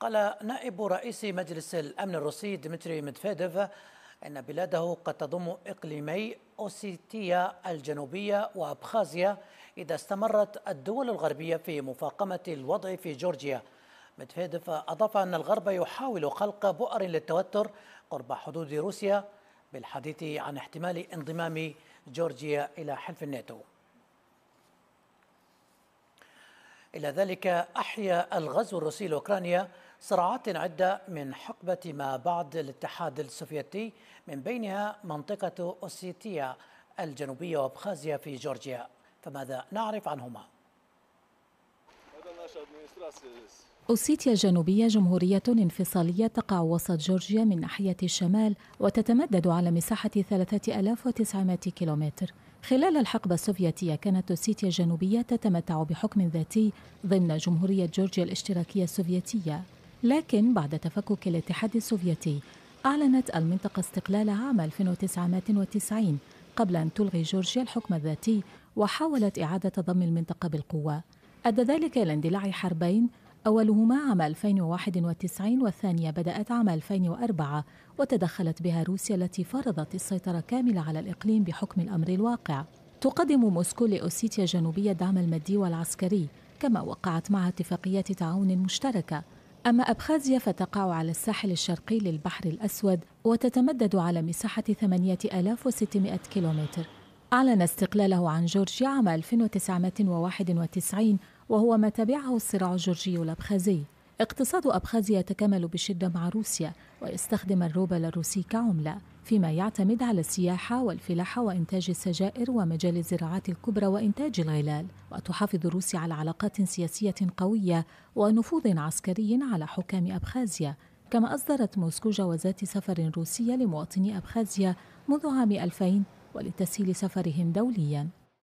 قال نائب رئيس مجلس الأمن الروسي ديمتري ميدفيديف أن بلاده قد تضم إقليمي أوسيتيا الجنوبية وأبخازيا إذا استمرت الدول الغربية في مفاقمة الوضع في جورجيا ميدفيديف أضاف أن الغرب يحاول خلق بؤر للتوتر قرب حدود روسيا بالحديث عن احتمال انضمام جورجيا إلى حلف الناتو إلى ذلك أحيا الغزو الروسي لأوكرانيا صراعات عدة من حقبة ما بعد الاتحاد السوفيتي من بينها منطقة أوسيتيا الجنوبية وأبخازيا في جورجيا فماذا نعرف عنهما؟ أوسيتيا الجنوبية جمهورية انفصالية تقع وسط جورجيا من ناحية الشمال وتتمدد على مساحة 3900 كيلومتر خلال الحقبة السوفيتية كانت أوسيتيا الجنوبية تتمتع بحكم ذاتي ضمن جمهورية جورجيا الاشتراكية السوفيتية لكن بعد تفكك الاتحاد السوفيتي أعلنت المنطقة استقلالها عام 1990 قبل أن تلغي جورجيا الحكم الذاتي وحاولت إعادة ضم المنطقة بالقوة أدى ذلك إلى اندلاع حربين أولهما عام 2091 والثانية بدأت عام 2004 وتدخلت بها روسيا التي فرضت السيطرة كاملة على الإقليم بحكم الأمر الواقع تقدم موسكو لأوسيتيا الجنوبية الدعم المادي والعسكري كما وقعت معها اتفاقيات تعاون مشتركة أما أبخازيا فتقع على الساحل الشرقي للبحر الأسود وتتمدد على مساحة 8600 كيلومتر أعلن استقلاله عن جورجيا عام 1991 وهو ما تبعه الصراع الجورجي الأبخازي اقتصاد أبخازيا يتكامل بشدة مع روسيا ويستخدم الروبل الروسي كعملة فيما يعتمد على السياحة والفلاحة وإنتاج السجائر ومجال الزراعات الكبرى وإنتاج الغلال وتحافظ روسيا على علاقات سياسية قوية ونفوذ عسكري على حكام أبخازيا كما أصدرت موسكو جوازات سفر روسية لمواطني أبخازيا منذ عام 2000 ولتسهيل سفرهم دوليا